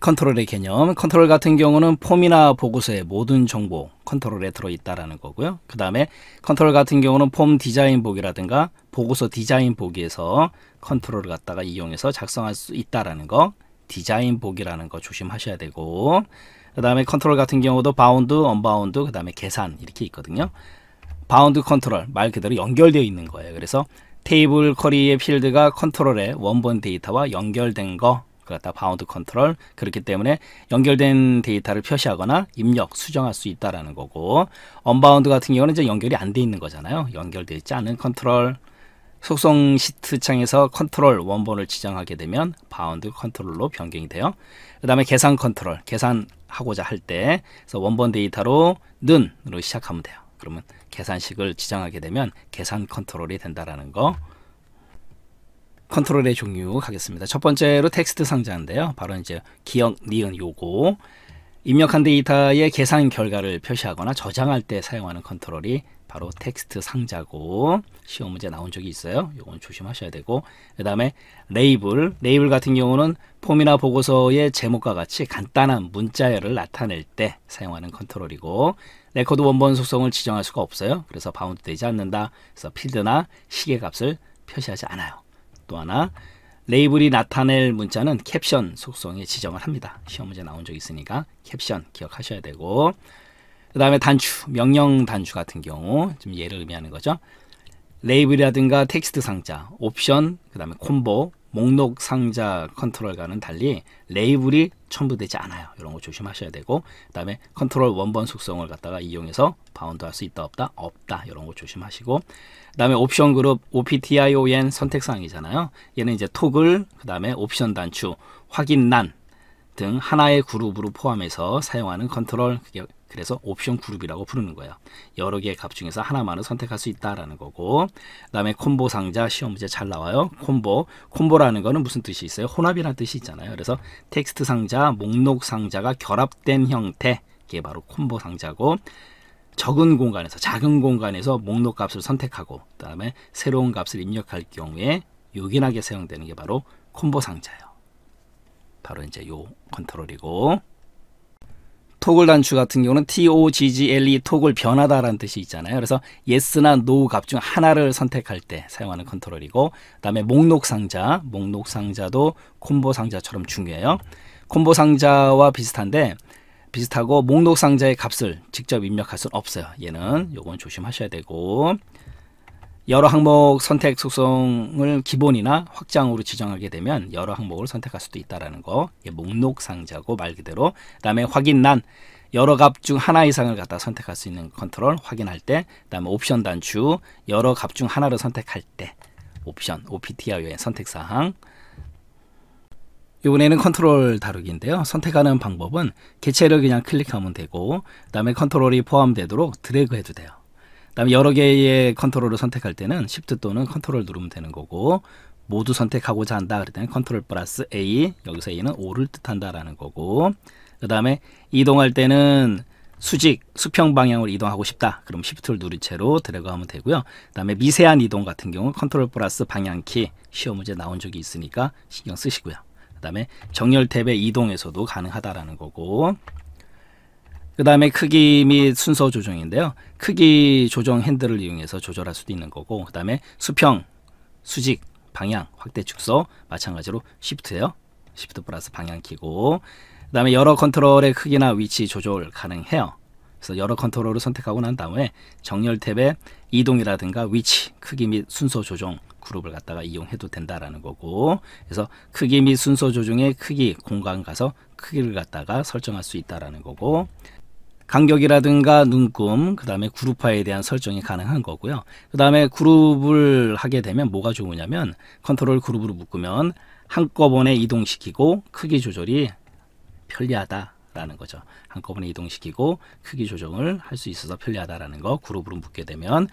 컨트롤의 개념. 컨트롤 같은 경우는 폼이나 보고서의 모든 정보 컨트롤에 들어있다라는 거고요. 그 다음에 컨트롤 같은 경우는 폼 디자인 보기라든가 보고서 디자인 보기에서 컨트롤을 갖다가 이용해서 작성할 수 있다라는 거 디자인 보기라는 거 조심하셔야 되고 그 다음에 컨트롤 같은 경우도 바운드, 언바운드, 그 다음에 계산 이렇게 있거든요. 바운드 컨트롤 말 그대로 연결되어 있는 거예요. 그래서 테이블 커리의 필드가 컨트롤의 원본 데이터와 연결된 거 같다. 바운드 컨트롤. 그렇기 때문에 연결된 데이터를 표시하거나 입력, 수정할 수 있다라는 거고 언바운드 같은 경우는 이제 연결이 안 돼 있는 거잖아요. 연결돼 있지 않은 컨트롤 속성 시트 창에서 컨트롤 원본을 지정하게 되면 바운드 컨트롤로 변경이 돼요. 그 다음에 계산 컨트롤, 계산하고자 할 때 원본 데이터로 는으로 시작하면 돼요. 그러면 계산식을 지정하게 되면 계산 컨트롤이 된다라는 거. 컨트롤의 종류 가겠습니다. 첫 번째로 텍스트 상자인데요. 바로 이제 기억, 니은, 요고 입력한 데이터의 계산 결과를 표시하거나 저장할 때 사용하는 컨트롤이 바로 텍스트 상자고 시험 문제 나온 적이 있어요. 요건 조심하셔야 되고 그 다음에 레이블 레이블 같은 경우는 폼이나 보고서의 제목과 같이 간단한 문자열을 나타낼 때 사용하는 컨트롤이고 레코드 원본 속성을 지정할 수가 없어요. 그래서 바운드 되지 않는다. 그래서 필드나 시계 값을 표시하지 않아요. 또 하나 레이블이 나타낼 문자는 캡션 속성에 지정을 합니다. 시험 문제 나온 적 있으니까 캡션 기억하셔야 되고 그 다음에 단추, 명령 단추 같은 경우 좀 예를 의미하는 거죠. 레이블이라든가 텍스트 상자, 옵션, 그 다음에 콤보, 목록 상자 컨트롤과는 달리 레이블이 첨부되지 않아요. 이런 거 조심하셔야 되고 그다음에 컨트롤 원본 속성을 갖다가 이용해서 바운드 할 수 있다 없다 없다 이런 거 조심하시고 그다음에 옵션 그룹 OPTION 선택 사항이잖아요. 얘는 이제 토글 그다음에 옵션 단추 확인란 등 하나의 그룹으로 포함해서 사용하는 컨트롤 그게 그래서 옵션 그룹이라고 부르는 거예요. 여러 개의 값 중에서 하나만을 선택할 수 있다라는 거고 그 다음에 콤보 상자 시험 문제 잘 나와요. 콤보 콤보라는 거는 무슨 뜻이 있어요? 혼합이라는 뜻이 있잖아요. 그래서 텍스트 상자, 목록 상자가 결합된 형태 이게 바로 콤보 상자고 적은 공간에서 작은 공간에서 목록 값을 선택하고 그 다음에 새로운 값을 입력할 경우에 요긴하게 사용되는 게 바로 콤보 상자예요. 바로 이제 요 컨트롤이고 토글 단추 같은 경우는 TOGGLE 토글 변하다라는 뜻이 있잖아요. 그래서 yes나 no 값중 하나를 선택할 때 사용하는 컨트롤이고 그다음에 목록 상자, 목록 상자도 콤보 상자처럼 중요해요. 콤보 상자와 비슷한데 비슷하고 목록 상자의 값을 직접 입력할 수는 없어요. 얘는 요건 조심하셔야 되고 여러 항목 선택 속성을 기본이나 확장으로 지정하게 되면 여러 항목을 선택할 수도 있다라는 거. 목록 상자고 말 그대로. 그다음에 확인란 여러 값 중 하나 이상을 갖다 선택할 수 있는 컨트롤 확인할 때, 그다음에 옵션 단추 여러 값 중 하나를 선택할 때 옵션 OPTR의 i 선택 사항. 이번에는 컨트롤 다루기인데요. 선택하는 방법은 개체를 그냥 클릭하면 되고, 그다음에 컨트롤이 포함되도록 드래그해도 돼요. 다음에 여러 개의 컨트롤을 선택할 때는 Shift 또는 컨트롤 누르면 되는 거고 모두 선택하고자 한다 그럴 때는 컨트롤 플러스 A 여기서 A는 O를 뜻한다라는 거고 그 다음에 이동할 때는 수직, 수평 방향으로 이동하고 싶다. 그럼 Shift를 누른 채로 드래그하면 되고요. 그 다음에 미세한 이동 같은 경우 컨트롤 플러스 방향키 시험 문제 나온 적이 있으니까 신경 쓰시고요. 그 다음에 정렬 탭의 이동에서도 가능하다라는 거고 그 다음에 크기 및 순서 조정인데요. 크기 조정 핸들을 이용해서 조절할 수도 있는 거고 그 다음에 수평, 수직, 방향, 확대, 축소 마찬가지로 시프트예요. 시프트 플러스 방향 키고 그 다음에 여러 컨트롤의 크기나 위치 조절 가능해요. 그래서 여러 컨트롤을 선택하고 난 다음에 정렬 탭에 이동이라든가 위치, 크기 및 순서 조정 그룹을 갖다가 이용해도 된다라는 거고 그래서 크기 및 순서 조정의 크기 공간 가서 크기를 갖다가 설정할 수 있다라는 거고 간격이라든가 눈금, 그 다음에 그룹화에 대한 설정이 가능한 거고요. 그 다음에 그룹을 하게 되면 뭐가 좋으냐면 컨트롤 그룹으로 묶으면 한꺼번에 이동시키고 크기 조절이 편리하다. 라는 거죠. 한꺼번에 이동시키고 크기 조정을 할 수 있어서 편리하다라는 거 그룹으로 묶게 되면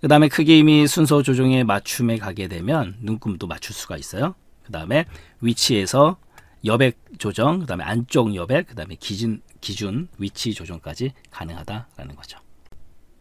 그 다음에 크기 이미 순서 조정에 맞춤에 가게 되면 눈금도 맞출 수가 있어요. 그 다음에 위치에서 여백 조정, 그 다음에 안쪽 여백, 그 다음에 기준, 기준 위치 조정까지 가능하다라는 거죠.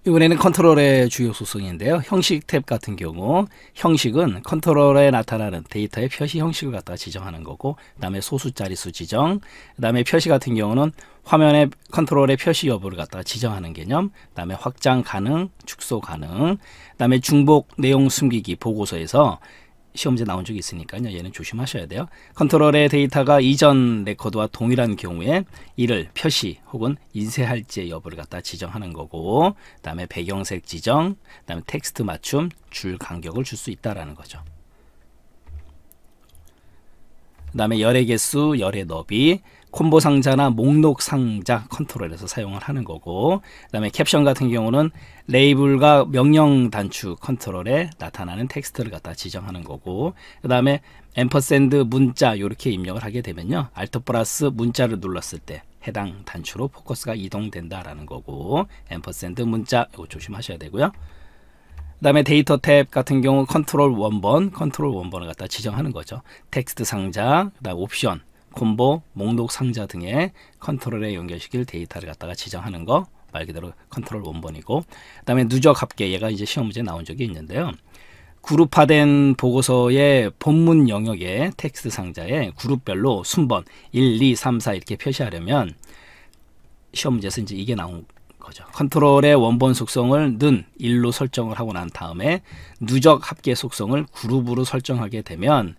이번에는 컨트롤의 주요 소성인데요. 형식 탭 같은 경우 형식은 컨트롤에 나타나는 데이터의 표시 형식을 갖다가 지정하는 거고 그 다음에 소수 자릿수 지정 그 다음에 표시 같은 경우는 화면에 컨트롤의 표시 여부를 갖다가 지정하는 개념 그 다음에 확장 가능, 축소 가능 그 다음에 중복 내용 숨기기 보고서에서 시험제 나온 적이 있으니까요. 얘는 조심하셔야 돼요. 컨트롤의 데이터가 이전 레코드와 동일한 경우에 이를 표시 혹은 인쇄할지 여부를 갖다 지정하는 거고 그다음에 배경색 지정, 그다음에 텍스트 맞춤, 줄 간격을 줄 수 있다라는 거죠. 그다음에 열의 개수, 열의 너비, 콤보 상자나 목록 상자 컨트롤에서 사용을 하는 거고 그다음에 캡션 같은 경우는 레이블과 명령 단추 컨트롤에 나타나는 텍스트를 갖다 지정하는 거고 그다음에 앰퍼샌드 문자 이렇게 입력을 하게 되면요 알트 플러스 문자를 눌렀을 때 해당 단추로 포커스가 이동된다라는 거고 앰퍼샌드 문자 이거 조심하셔야 되고요 그다음에 데이터 탭 같은 경우 컨트롤 원번, 컨트롤 원번을 갖다 지정하는 거죠. 텍스트 상자, 그다음 옵션, 콤보, 목록 상자 등의 컨트롤에 연결시킬 데이터를 갖다가 지정하는 거 말 그대로 컨트롤 원번이고 그다음에 누적 합계 얘가 이제 시험 문제 나온 적이 있는데요. 그룹화된 보고서의 본문 영역에 텍스트 상자에 그룹별로 순번 1, 2, 3, 4 이렇게 표시하려면 시험 문제에서 이제 이게 나온 거죠. 컨트롤의 원본 속성을 는 1로 설정을 하고 난 다음에 누적 합계 속성을 그룹으로 설정하게 되면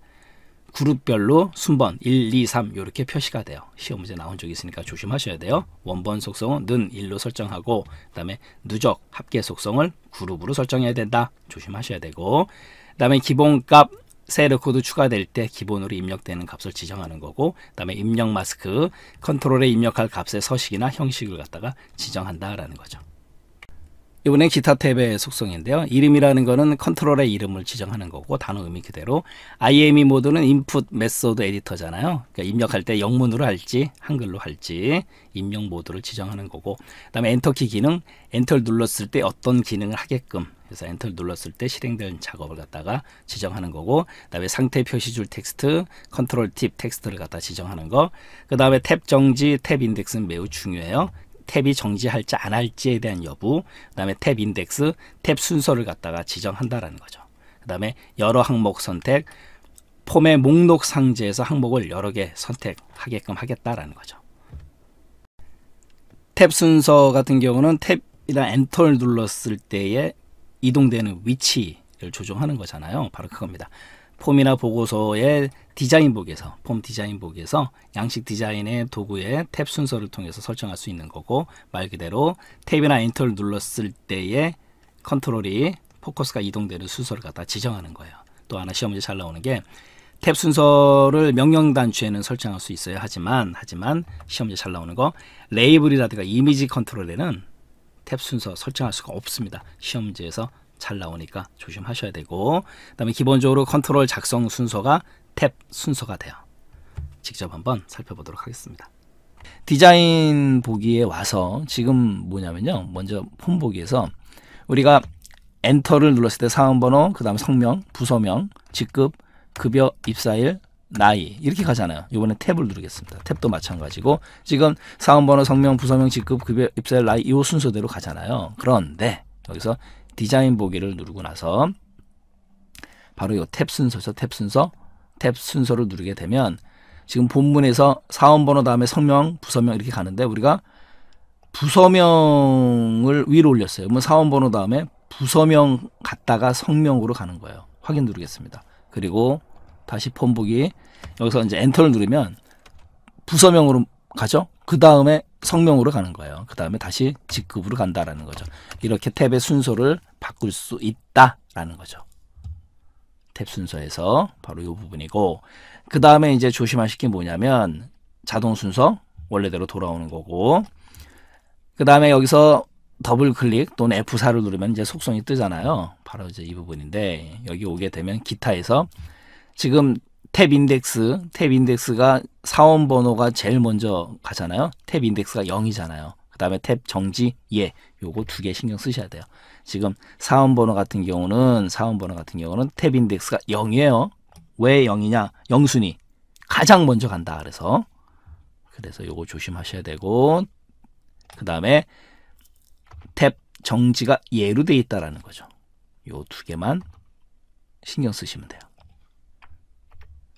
그룹별로 순번 1, 2, 3 이렇게 표시가 돼요. 시험 문제 나온 적이 있으니까 조심하셔야 돼요. 원본 속성은 는 1로 설정하고 그다음에 누적 합계 속성을 그룹으로 설정해야 된다. 조심하셔야 되고 그다음에 기본값 세르 코드 추가될 때 기본으로 입력되는 값을 지정하는 거고 그다음에 입력 마스크 컨트롤에 입력할 값의 서식이나 형식을 갖다가 지정한다라는 거죠. 이번엔 기타 탭의 속성인데요. 이름이라는 거는 컨트롤의 이름을 지정하는 거고 단어 의미 그대로 IME 모드는 인풋 메소드 에디터잖아요. 그러니까 입력할 때 영문으로 할지 한글로 할지 입력 모드를 지정하는 거고 그다음에 엔터키 기능 엔터를 눌렀을 때 어떤 기능을 하게끔 그래서 엔터를 눌렀을 때 실행된 작업을 갖다가 지정하는 거고 그 다음에 상태 표시줄 텍스트 컨트롤 팁 텍스트를 갖다 지정하는 거 그 다음에 탭 정지 탭 인덱스는 매우 중요해요 탭이 정지할지 안 할지에 대한 여부 그 다음에 탭 인덱스 탭 순서를 갖다가 지정한다라는 거죠 그 다음에 여러 항목 선택 폼의 목록 상자에서 항목을 여러 개 선택하게끔 하겠다라는 거죠 탭 순서 같은 경우는 탭이나 엔터를 눌렀을 때에 이동되는 위치를 조정하는 거잖아요. 바로 그겁니다. 폼이나 보고서의 디자인복에서 폼 디자인복에서 양식 디자인의 도구의 탭 순서를 통해서 설정할 수 있는 거고 말 그대로 탭이나 엔터를 눌렀을 때의 컨트롤이 포커스가 이동되는 순서를 갖다 지정하는 거예요. 또 하나 시험 문제 잘 나오는 게 탭 순서를 명령 단추에는 설정할 수 있어요. 하지만 하지만 시험 문제 잘 나오는 거 레이블이라든가 이미지 컨트롤에는 탭 순서 설정할 수가 없습니다. 시험 지에서잘 나오니까 조심하셔야 되고 그 다음에 기본적으로 컨트롤 작성 순서가 탭 순서가 돼요. 직접 한번 살펴보도록 하겠습니다. 디자인 보기에 와서 지금 뭐냐면요. 먼저 폼 보기에서 우리가 엔터를 눌렀을 때 사원번호, 그 다음 성명, 부서명, 직급, 급여, 입사일, 나이 이렇게 가잖아요. 이번에 탭을 누르겠습니다. 탭도 마찬가지고 지금 사원번호, 성명, 부서명, 직급, 급여, 입사일, 나이 이 순서대로 가잖아요. 그런데 여기서 디자인 보기를 누르고 나서 바로 이 탭 순서죠. 탭 순서, 탭 순서를 누르게 되면 지금 본문에서 사원번호 다음에 성명, 부서명 이렇게 가는데 우리가 부서명을 위로 올렸어요. 그러면 사원번호 다음에 부서명 갔다가 성명으로 가는 거예요. 확인 누르겠습니다. 그리고 다시 폰북이 여기서 이제 엔터를 누르면 부서명으로 가죠. 그 다음에 성명으로 가는 거예요. 그 다음에 다시 직급으로 간다라는 거죠. 이렇게 탭의 순서를 바꿀 수 있다라는 거죠. 탭 순서에서 바로 이 부분이고 그 다음에 이제 조심하실 게 뭐냐면 자동 순서 원래대로 돌아오는 거고 그 다음에 여기서 더블 클릭 또는 F4를 누르면 이제 속성이 뜨잖아요. 바로 이제 이 부분인데 여기 오게 되면 기타에서 지금 탭 인덱스, 탭 인덱스가 사원 번호가 제일 먼저 가잖아요. 탭 인덱스가 0이잖아요. 그 다음에 탭 정지, 예. 요거 두 개 신경 쓰셔야 돼요. 지금 사원 번호 같은 경우는, 사원 번호 같은 경우는 탭 인덱스가 0이에요. 왜 0이냐? 0순위. 가장 먼저 간다. 그래서. 그래서 요거 조심하셔야 되고, 그 다음에 탭 정지가 예로 돼 있다라는 거죠. 요 두 개만 신경 쓰시면 돼요.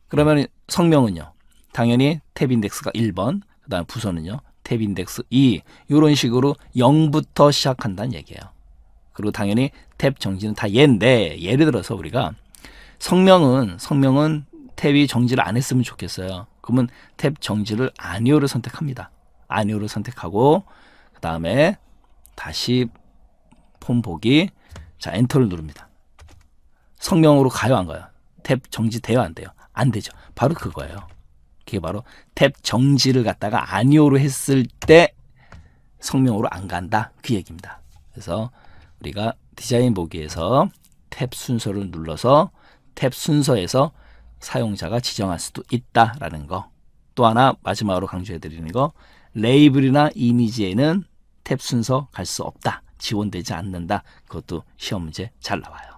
그러면 성명은요. 당연히 탭 인덱스가 1번, 그 다음 부서는요. 탭 인덱스 2 이런 식으로 0부터 시작한다는 얘기예요. 그리고 당연히 탭 정지는 다 얘인데 예를 들어서 우리가 성명은 성명은 탭이 정지를 안 했으면 좋겠어요. 그러면 탭 정지를 아니오를 선택합니다. 아니오를 선택하고 그 다음에 다시 폼 보기 자 엔터를 누릅니다. 성명으로 가요 안 가요? 탭 정지돼요 안 돼요? 안 되죠. 바로 그거예요. 그게 바로 탭 정지를 갖다가 아니오로 했을 때 성명으로 안 간다. 그 얘기입니다. 그래서 우리가 디자인 보기에서 탭 순서를 눌러서 탭 순서에서 사용자가 지정할 수도 있다라는 거. 또 하나 마지막으로 강조해 드리는 거 레이블이나 이미지에는 탭 순서 갈 수 없다. 지원되지 않는다. 그것도 시험 문제 잘 나와요.